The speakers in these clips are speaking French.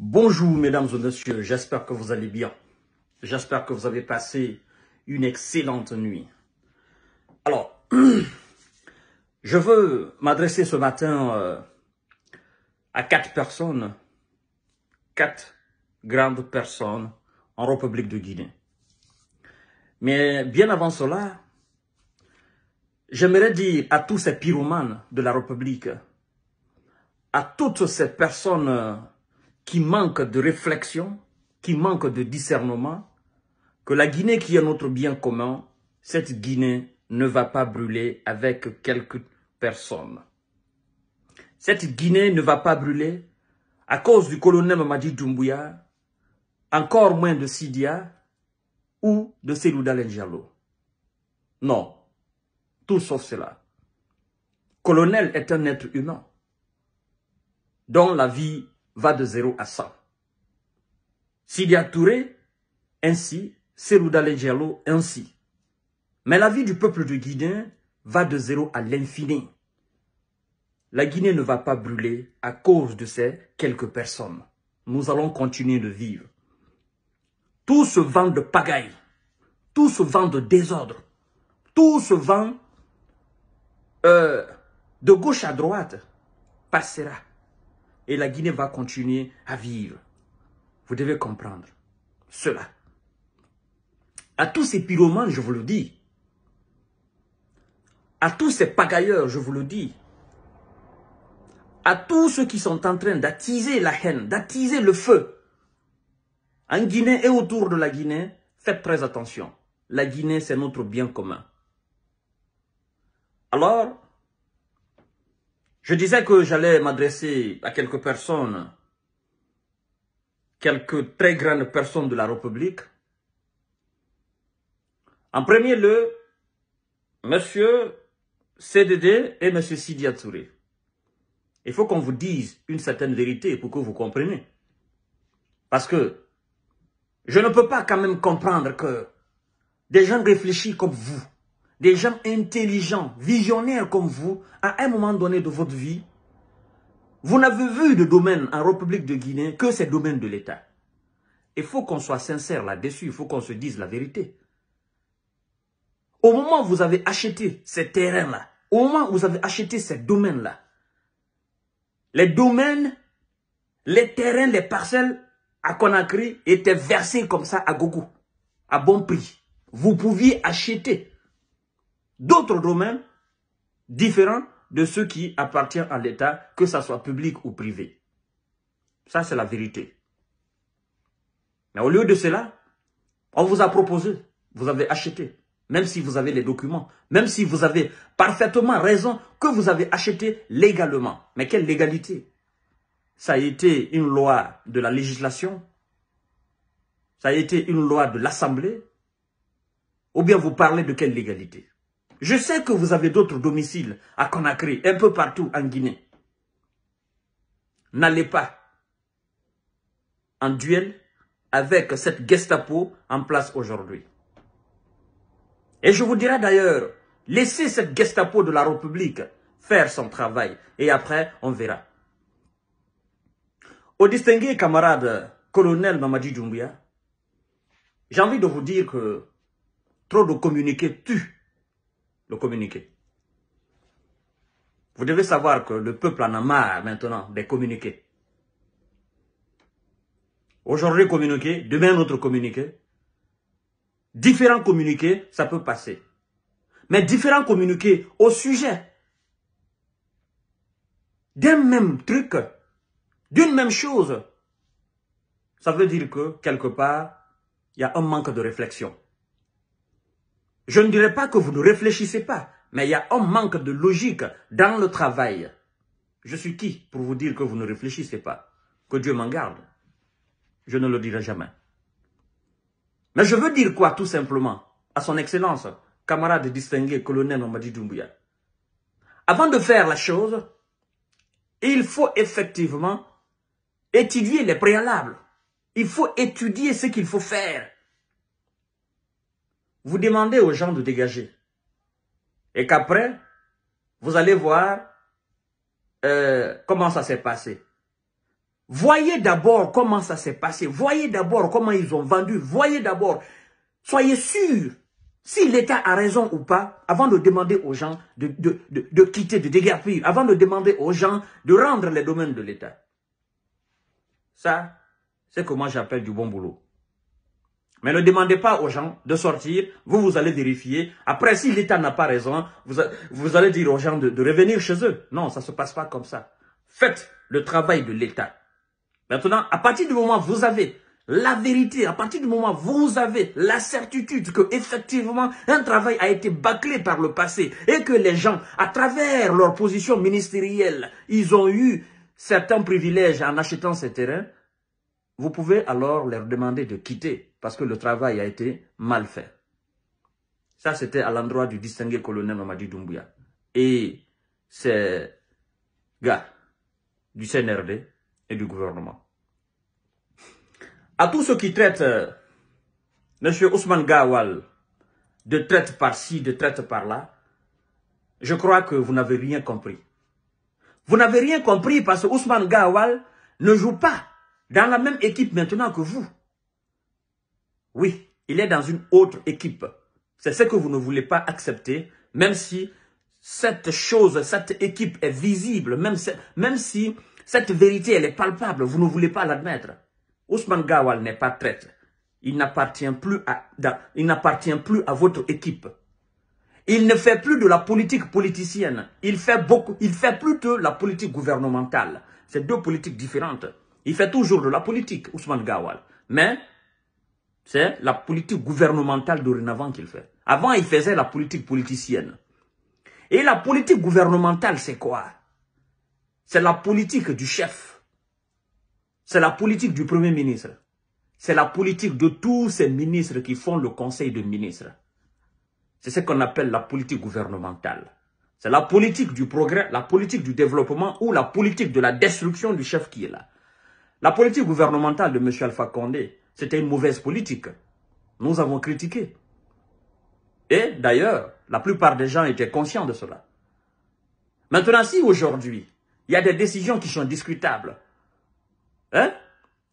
Bonjour mesdames et messieurs, j'espère que vous allez bien. J'espère que vous avez passé une excellente nuit. Alors, je veux m'adresser ce matin euh, à quatre personnes, quatre grandes personnes en République de Guinée. Mais bien avant cela, j'aimerais dire à tous ces pyromanes de la République, à toutes ces personnes euh, qui manque de réflexion, qui manque de discernement, que la Guinée qui est notre bien commun, cette Guinée ne va pas brûler avec quelques personnes. Cette Guinée ne va pas brûler à cause du colonel Mamadi Doumbouya, encore moins de Sidia ou de Selouda Lenjalo. Non, tout sauf cela. Colonel est un être humain dont la vie va de 0 à 100. Sidia Touré, ainsi, Serouda Lejelo, ainsi. Mais la vie du peuple de Guinée va de zéro à l'infini. La Guinée ne va pas brûler à cause de ces quelques personnes. Nous allons continuer de vivre. Tout ce vent de pagaille, tout ce vent de désordre, tout ce vent euh, de gauche à droite passera et la Guinée va continuer à vivre. Vous devez comprendre cela. À tous ces pyromanes, je vous le dis. À tous ces pagailleurs, je vous le dis. À tous ceux qui sont en train d'attiser la haine, d'attiser le feu. En Guinée et autour de la Guinée, faites très attention. La Guinée, c'est notre bien commun. Alors, je disais que j'allais m'adresser à quelques personnes, quelques très grandes personnes de la République. En premier lieu, Monsieur CDD et Monsieur Sidi Il faut qu'on vous dise une certaine vérité pour que vous compreniez. Parce que je ne peux pas quand même comprendre que des gens réfléchis comme vous, des gens intelligents, visionnaires comme vous, à un moment donné de votre vie, vous n'avez vu de domaine en République de Guinée que ces domaines de l'État. Il faut qu'on soit sincère là-dessus, il faut qu'on se dise la vérité. Au moment où vous avez acheté ces terrains-là, au moment où vous avez acheté ces domaines-là, les domaines, les terrains, les parcelles à Conakry étaient versés comme ça à gogo, à bon prix. Vous pouviez acheter d'autres domaines différents de ceux qui appartiennent à l'État, que ce soit public ou privé. Ça, c'est la vérité. Mais au lieu de cela, on vous a proposé, vous avez acheté, même si vous avez les documents, même si vous avez parfaitement raison que vous avez acheté légalement. Mais quelle légalité Ça a été une loi de la législation, ça a été une loi de l'Assemblée, ou bien vous parlez de quelle légalité je sais que vous avez d'autres domiciles à Conakry, un peu partout en Guinée. N'allez pas en duel avec cette Gestapo en place aujourd'hui. Et je vous dirai d'ailleurs, laissez cette Gestapo de la République faire son travail et après on verra. Au distingué camarade colonel Mamadi Doumbia, j'ai envie de vous dire que trop de communiqués tue le communiqué. Vous devez savoir que le peuple en a marre maintenant des communiqués. Aujourd'hui communiqué, demain autre communiqué. Différents communiqués, ça peut passer. Mais différents communiqués au sujet d'un même truc, d'une même chose, ça veut dire que quelque part, il y a un manque de réflexion. Je ne dirais pas que vous ne réfléchissez pas, mais il y a un manque de logique dans le travail. Je suis qui pour vous dire que vous ne réfléchissez pas Que Dieu m'en garde. Je ne le dirai jamais. Mais je veux dire quoi tout simplement à son excellence, camarade distingué, colonel Mamadi Doumbouya Avant de faire la chose, il faut effectivement étudier les préalables. Il faut étudier ce qu'il faut faire vous demandez aux gens de dégager. Et qu'après, vous allez voir euh, comment ça s'est passé. Voyez d'abord comment ça s'est passé. Voyez d'abord comment ils ont vendu. Voyez d'abord. Soyez sûr si l'État a raison ou pas avant de demander aux gens de, de, de, quitter, de dégager. avant de demander aux gens de rendre les domaines de l'État. Ça, c'est comment j'appelle du bon boulot. Mais ne demandez pas aux gens de sortir, vous, vous allez vérifier. Après, si l'État n'a pas raison, vous, vous, allez dire aux gens de, revenir chez eux. Non, ça ne se passe pas comme ça. Faites le travail de l'État. Maintenant, à partir du moment où vous avez la vérité, à partir du moment où vous avez la certitude que effectivement un travail a été bâclé par le passé et que les gens, à travers leur position ministérielle, ils ont eu certains privilèges en achetant ces terrains, vous pouvez alors leur demander de quitter parce que le travail a été mal fait. Ça, c'était à l'endroit du distingué colonel Mamadi Doumbouya. Et ces gars du CNRD et du gouvernement. À tous ceux qui traitent euh, M. Ousmane Gawal de traite par-ci, de traite par-là, je crois que vous n'avez rien compris. Vous n'avez rien compris parce que Ousmane Gawal ne joue pas dans la même équipe maintenant que vous. Oui, il est dans une autre équipe. C'est ce que vous ne voulez pas accepter, même si cette chose, cette équipe est visible, même, si cette vérité, elle est palpable, vous ne voulez pas l'admettre. Ousmane Gawal n'est pas traître. Il n'appartient plus, à, votre équipe. Il ne fait plus de la politique politicienne. Il fait, beaucoup, il fait plutôt la politique gouvernementale. C'est deux politiques différentes. Il fait toujours de la politique, Ousmane Gawal. Mais c'est la politique gouvernementale dorénavant qu'il fait. Avant, il faisait la politique politicienne. Et la politique gouvernementale, c'est quoi C'est la politique du chef. C'est la politique du Premier ministre. C'est la politique de tous ces ministres qui font le conseil de ministres. C'est ce qu'on appelle la politique gouvernementale. C'est la politique du progrès, la politique du développement ou la politique de la destruction du chef qui est là. La politique gouvernementale de M. Alpha Condé, c'était une mauvaise politique. Nous avons critiqué. Et d'ailleurs, la plupart des gens étaient conscients de cela. Maintenant, si aujourd'hui, il y a des décisions qui sont discutables, hein?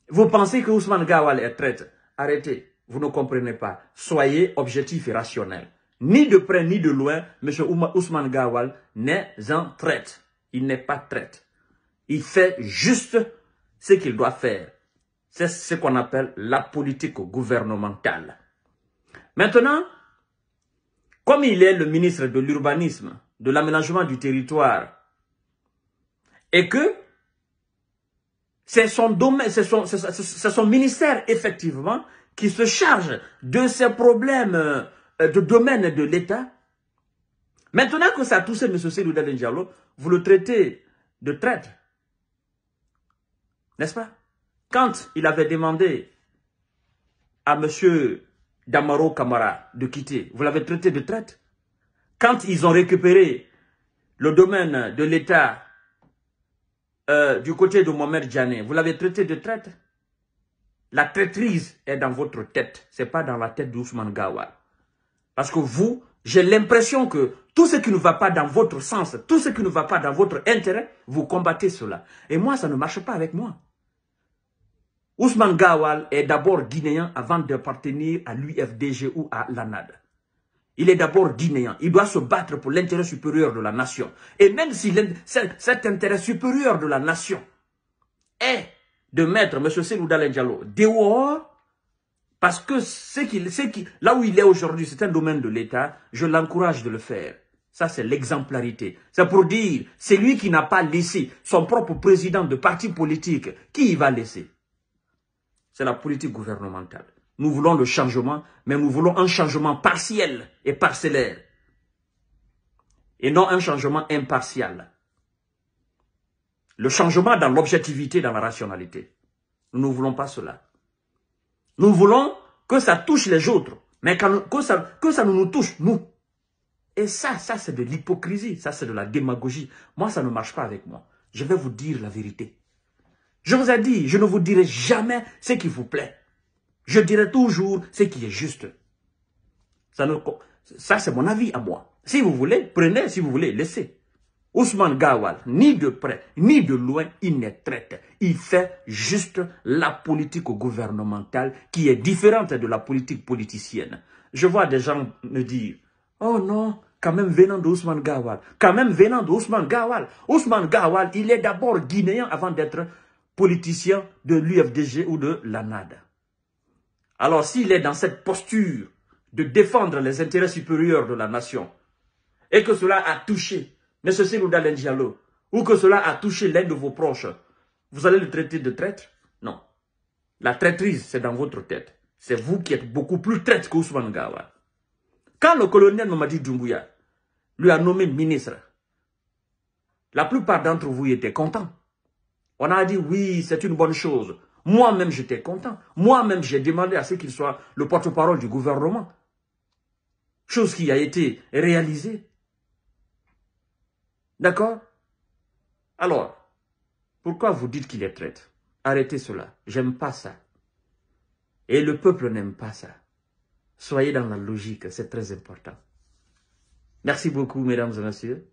vous pensez que Ousmane Gawal est traite, arrêtez, vous ne comprenez pas. Soyez objectif et rationnel. Ni de près ni de loin, M. Ousmane Gawal n'est en traite. Il n'est pas traite. Il fait juste ce qu'il doit faire, c'est ce qu'on appelle la politique gouvernementale. Maintenant, comme il est le ministre de l'urbanisme, de l'aménagement du territoire, et que c'est son domaine, c'est son, ministère effectivement qui se charge de ces problèmes euh, de domaine de l'État. Maintenant que ça a touché M. Célou Diallo, vous le traitez de traître. N'est-ce pas Quand il avait demandé à M. Damaro Kamara de quitter, vous l'avez traité de traite. Quand ils ont récupéré le domaine de l'État euh, du côté de Mohamed Djané, vous l'avez traité de traite. La traîtrise est dans votre tête, ce n'est pas dans la tête d'Ousmane Gawa. Parce que vous, j'ai l'impression que tout ce qui ne va pas dans votre sens, tout ce qui ne va pas dans votre intérêt, vous combattez cela. Et moi, ça ne marche pas avec moi. Ousmane Gawal est d'abord guinéen avant d'appartenir à l'UFDG ou à l'ANAD. Il est d'abord guinéen. Il doit se battre pour l'intérêt supérieur de la nation. Et même si cet intérêt supérieur de la nation est de mettre M. Selou Diallo dehors, parce que là où il est aujourd'hui, c'est un domaine de l'État, je l'encourage de le faire. Ça, c'est l'exemplarité. C'est pour dire, c'est lui qui n'a pas laissé son propre président de parti politique, qui y va laisser c'est la politique gouvernementale. Nous voulons le changement, mais nous voulons un changement partiel et parcellaire. Et non un changement impartial. Le changement dans l'objectivité, dans la rationalité. Nous ne voulons pas cela. Nous voulons que ça touche les autres, mais que ça, que ça nous touche, nous. Et ça, ça c'est de l'hypocrisie, ça c'est de la démagogie. Moi, ça ne marche pas avec moi. Je vais vous dire la vérité. Je vous ai dit, je ne vous dirai jamais ce qui vous plaît. Je dirai toujours ce qui est juste. Ça, c'est mon avis à moi. Si vous voulez, prenez, si vous voulez, laissez. Ousmane Gawal, ni de près, ni de loin, il n'est traite. Il fait juste la politique gouvernementale qui est différente de la politique politicienne. Je vois des gens me dire, oh non, quand même venant d'Ousmane Gawal, quand même venant d'Ousmane Gawal. Ousmane Gawal, il est d'abord guinéen avant d'être politicien de l'UFDG ou de l'ANAD. Alors s'il est dans cette posture de défendre les intérêts supérieurs de la nation, et que cela a touché M. Seloudal Ndiallo, ou que cela a touché l'un de vos proches, vous allez le traiter de traître Non. La traîtrise, c'est dans votre tête. C'est vous qui êtes beaucoup plus traître qu'Ousmane Gawa. Quand le colonel Mamadi Doumbouya lui a nommé ministre, la plupart d'entre vous étaient contents. On a dit oui, c'est une bonne chose. Moi-même, j'étais content. Moi-même, j'ai demandé à ce qu'il soit le porte-parole du gouvernement. Chose qui a été réalisée. D'accord Alors, pourquoi vous dites qu'il est traître Arrêtez cela. J'aime pas ça. Et le peuple n'aime pas ça. Soyez dans la logique, c'est très important. Merci beaucoup, mesdames et messieurs.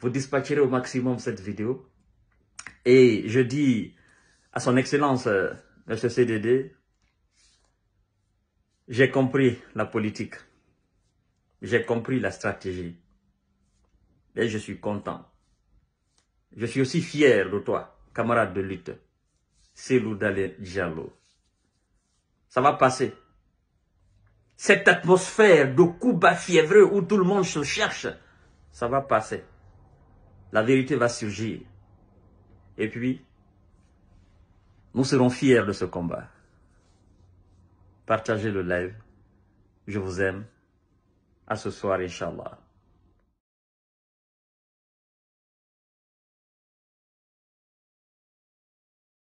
Vous dispatcherez au maximum cette vidéo. Et je dis à son excellence, le euh, CDD, j'ai compris la politique, j'ai compris la stratégie et je suis content. Je suis aussi fier de toi, camarade de lutte, C'est Dalet Diallo. Ça va passer. Cette atmosphère de Cuba fiévreux où tout le monde se cherche, ça va passer. La vérité va surgir. Et puis, nous serons fiers de ce combat. Partagez le live. Je vous aime. À ce soir, Inch'Allah.